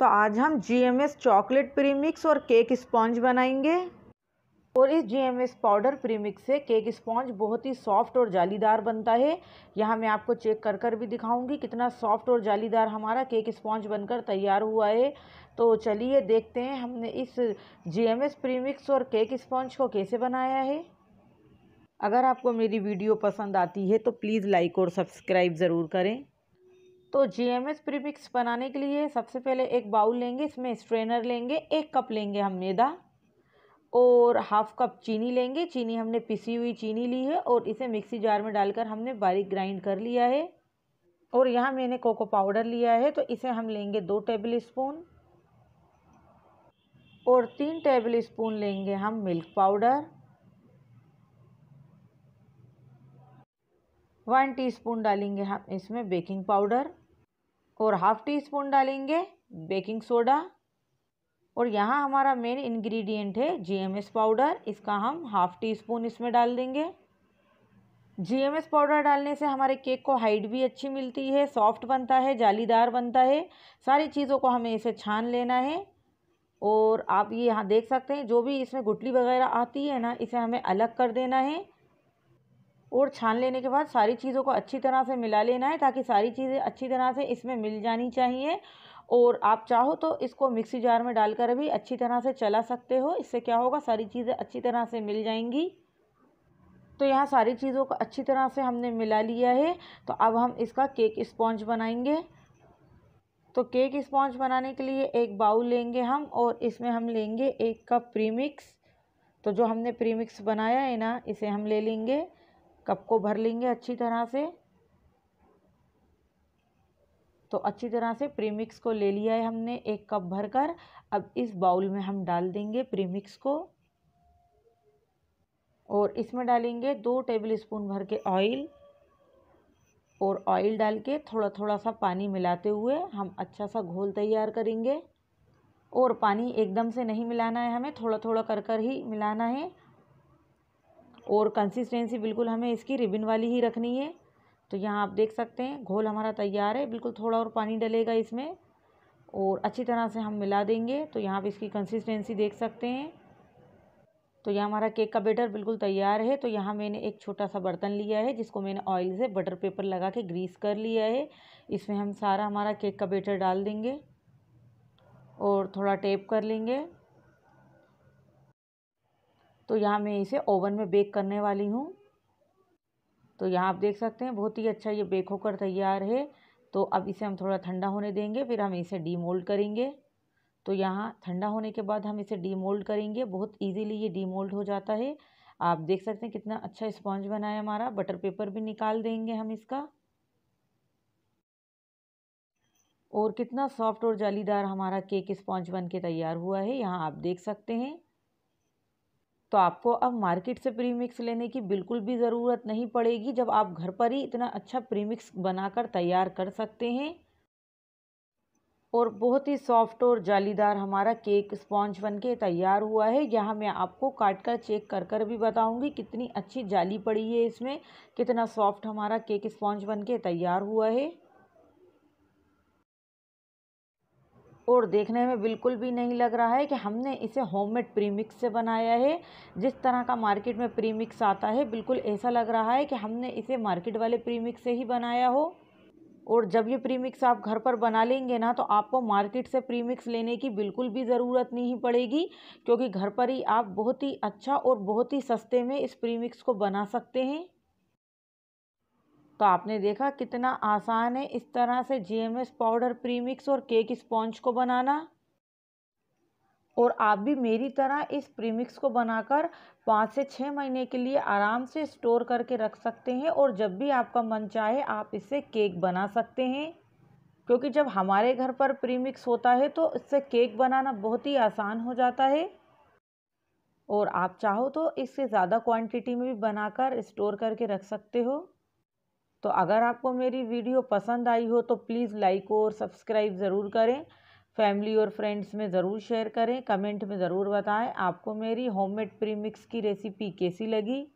तो आज हम जीएमएस चॉकलेट प्रीमिक्स और केक स्पॉन्ज बनाएंगे और इस जीएमएस पाउडर प्रीमिक्स से केक स्पॉन्ज बहुत ही सॉफ्ट और जालीदार बनता है यहाँ मैं आपको चेक कर कर भी दिखाऊंगी कितना सॉफ्ट और जालीदार हमारा केक स्पॉन्ज बनकर तैयार हुआ है तो चलिए देखते हैं हमने इस जीएमएस प्रीमिक्स और केक स्पॉन्ज को कैसे बनाया है अगर आपको मेरी वीडियो पसंद आती है तो प्लीज़ लाइक और सब्सक्राइब ज़रूर करें तो जी एम एस प्रीमिक्स बनाने के लिए सबसे पहले एक बाउल लेंगे इसमें स्ट्रेनर लेंगे एक कप लेंगे हम मैदा और हाफ कप चीनी लेंगे चीनी हमने पिसी हुई चीनी ली है और इसे मिक्सी जार में डालकर हमने बारीक ग्राइंड कर लिया है और यहाँ मैंने कोको पाउडर लिया है तो इसे हम लेंगे दो टेबल स्पून और तीन टेबल स्पून लेंगे हम मिल्क पाउडर वन टीस्पून डालेंगे हम इसमें बेकिंग पाउडर और half teaspoon baking soda और यहाँ हमारा मेन इंग्रेडिएंट है जीएमएस पाउडर इसका हम हाफ़ टी स्पून इसमें डाल देंगे जीएमएस पाउडर डालने से हमारे केक को हाइट भी अच्छी मिलती है सॉफ्ट बनता है जालीदार बनता है सारी चीज़ों को हमें इसे छान लेना है और आप ये यहाँ देख सकते हैं जो भी इसमें गुटली वगैरह आती है ना इसे हमें अलग कर देना है और छान लेने के बाद सारी चीज़ों को अच्छी तरह से मिला लेना है ताकि सारी चीज़ें अच्छी तरह से इसमें मिल जानी चाहिए और आप चाहो तो इसको मिक्सी जार में डालकर भी अच्छी तरह से चला सकते हो इससे क्या होगा सारी चीज़ें अच्छी तरह से मिल जाएंगी तो यहाँ सारी चीज़ों को अच्छी तरह से हमने मिला लिया है तो अब हम इसका केक स्पॉन्ज बनाएंगे तो केक स्पॉन्ज बनाने के लिए एक बाउल लेंगे हम और इसमें हम लेंगे एक कप प्रीमिक्स तो जो हमने प्रीमिक्स बनाया है ना इसे हम ले लेंगे कप को भर लेंगे अच्छी तरह से तो अच्छी तरह से प्रीमिक्स को ले लिया है हमने एक कप भर कर अब इस बाउल में हम डाल देंगे प्रीमिक्स को और इसमें डालेंगे दो टेबल स्पून भर के ऑयल और ऑयल डाल के थोड़ा थोड़ा सा पानी मिलाते हुए हम अच्छा सा घोल तैयार करेंगे और पानी एकदम से नहीं मिलाना है हमें थोड़ा थोड़ा कर कर ही मिलाना है और कंसिस्टेंसी बिल्कुल हमें इसकी रिबिन वाली ही रखनी है तो यहाँ आप देख सकते हैं घोल हमारा तैयार है बिल्कुल थोड़ा और पानी डलेगा इसमें और अच्छी तरह से हम मिला देंगे तो यहाँ पर इसकी कंसिस्टेंसी देख सकते हैं तो यह हमारा केक का बेटर बिल्कुल तैयार है तो यहाँ मैंने एक छोटा सा बर्तन लिया है जिसको मैंने ऑयल से बटर पेपर लगा के ग्रीस कर लिया है इसमें हम सारा हमारा केक का बेटर डाल देंगे और थोड़ा टेप कर लेंगे तो यहाँ मैं इसे ओवन में बेक करने वाली हूँ तो यहाँ आप देख सकते हैं बहुत ही अच्छा ये बेक होकर तैयार है तो अब इसे हम थोड़ा ठंडा होने देंगे फिर हम इसे डीमोल्ड करेंगे तो यहाँ ठंडा होने के बाद हम इसे डीमोल्ड करेंगे बहुत इजीली ये डीमोल्ड हो जाता है आप देख सकते हैं कितना अच्छा स्पॉन्ज बना है हमारा बटर पेपर भी निकाल देंगे हम इसका और कितना सॉफ्ट और जालीदार हमारा केक स्पॉन्ज बन के तैयार हुआ है यहाँ आप देख सकते हैं तो आपको अब मार्केट से प्रीमिक्स लेने की बिल्कुल भी ज़रूरत नहीं पड़ेगी जब आप घर पर ही इतना अच्छा प्रीमिक्स बनाकर तैयार कर सकते हैं और बहुत ही सॉफ्ट और जालीदार हमारा केक स्पॉन्ज बन के तैयार हुआ है यहाँ मैं आपको काट कर चेक कर कर भी बताऊँगी कितनी अच्छी जाली पड़ी है इसमें कितना सॉफ्ट हमारा केक स्पॉन्ज बन के तैयार हुआ है और देखने में बिल्कुल भी नहीं लग रहा है कि हमने इसे होममेड प्रीमिक्स से बनाया है जिस तरह का मार्केट में प्रीमिक्स आता है बिल्कुल ऐसा लग रहा है कि हमने इसे मार्केट वाले प्रीमिक्स से ही बनाया हो और जब ये प्रीमिक्स आप घर पर बना लेंगे ना तो आपको मार्केट से प्रीमिक्स लेने की बिल्कुल भी ज़रूरत नहीं पड़ेगी क्योंकि घर पर ही आप बहुत ही अच्छा और बहुत ही सस्ते में इस प्रीमिक्स को बना सकते हैं तो आपने देखा कितना आसान है इस तरह से जीएमएस पाउडर प्रीमिक्स और केक स्पॉन्ज को बनाना और आप भी मेरी तरह इस प्रीमिक्स को बनाकर पाँच से छः महीने के लिए आराम से स्टोर करके रख सकते हैं और जब भी आपका मन चाहे आप इससे केक बना सकते हैं क्योंकि जब हमारे घर पर प्रीमिक्स होता है तो इससे केक बनाना बहुत ही आसान हो जाता है और आप चाहो तो इससे ज़्यादा क्वांटिटी में भी बनाकर स्टोर करके रख सकते हो तो अगर आपको मेरी वीडियो पसंद आई हो तो प्लीज़ लाइक और सब्सक्राइब ज़रूर करें फैमिली और फ्रेंड्स में ज़रूर शेयर करें कमेंट में ज़रूर बताएं आपको मेरी होममेड प्रीमिक्स की रेसिपी कैसी लगी